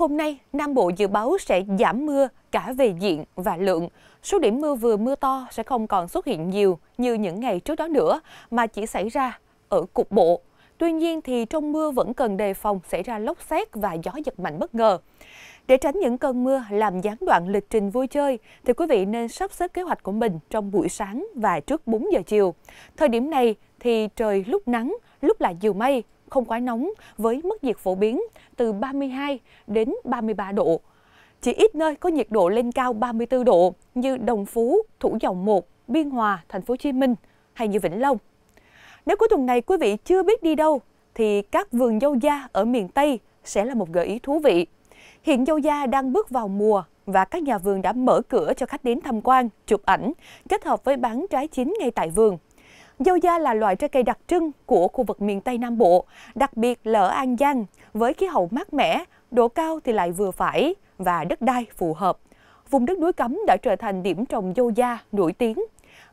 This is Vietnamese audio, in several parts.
Hôm nay, Nam Bộ dự báo sẽ giảm mưa cả về diện và lượng. Số điểm mưa vừa mưa to sẽ không còn xuất hiện nhiều như những ngày trước đó nữa, mà chỉ xảy ra ở cục bộ. Tuy nhiên thì trong mưa vẫn cần đề phòng xảy ra lốc xét và gió giật mạnh bất ngờ. Để tránh những cơn mưa làm gián đoạn lịch trình vui chơi, thì quý vị nên sắp xếp kế hoạch của mình trong buổi sáng và trước 4 giờ chiều. Thời điểm này thì trời lúc nắng, lúc là nhiều mây, không quá nóng với mức nhiệt phổ biến từ 32 đến 33 độ. Chỉ ít nơi có nhiệt độ lên cao 34 độ như Đồng Phú, Thủ Dầu Một, Biên Hòa, Thành phố Hồ Chí Minh hay như Vĩnh Long. Nếu cuối tuần này quý vị chưa biết đi đâu thì các vườn dâu da ở miền Tây sẽ là một gợi ý thú vị. Hiện dâu da đang bước vào mùa và các nhà vườn đã mở cửa cho khách đến tham quan, chụp ảnh, kết hợp với bán trái chín ngay tại vườn. Dâu da là loại trái cây đặc trưng của khu vực miền Tây Nam Bộ, đặc biệt là ở An Giang, với khí hậu mát mẻ, độ cao thì lại vừa phải và đất đai phù hợp. Vùng đất núi cấm đã trở thành điểm trồng dâu da nổi tiếng.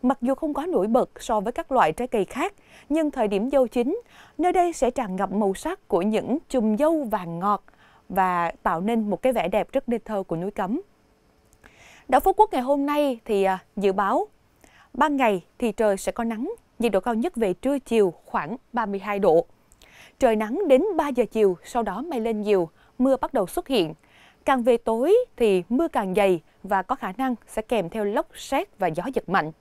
Mặc dù không có nổi bật so với các loại trái cây khác, nhưng thời điểm dâu chín, nơi đây sẽ tràn ngập màu sắc của những chùm dâu vàng ngọt và tạo nên một cái vẻ đẹp rất nên thơ của núi cấm. Đảo Phú Quốc ngày hôm nay thì à, dự báo ban ngày thì trời sẽ có nắng, nhiệt độ cao nhất về trưa chiều khoảng 32 độ. Trời nắng đến 3 giờ chiều, sau đó mây lên nhiều, mưa bắt đầu xuất hiện. Càng về tối thì mưa càng dày và có khả năng sẽ kèm theo lốc sét và gió giật mạnh.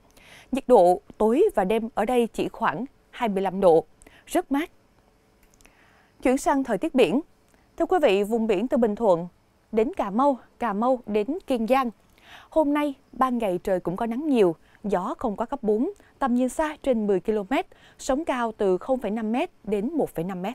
Nhiệt độ tối và đêm ở đây chỉ khoảng 25 độ, rất mát. Chuyển sang thời tiết biển. Thưa quý vị, vùng biển từ Bình Thuận đến Cà Mau, Cà Mau đến Kiên Giang – Hôm nay, ban ngày trời cũng có nắng nhiều, gió không quá cấp 4, tầm nhìn xa trên 10 km, sóng cao từ 0,5m đến 1,5m.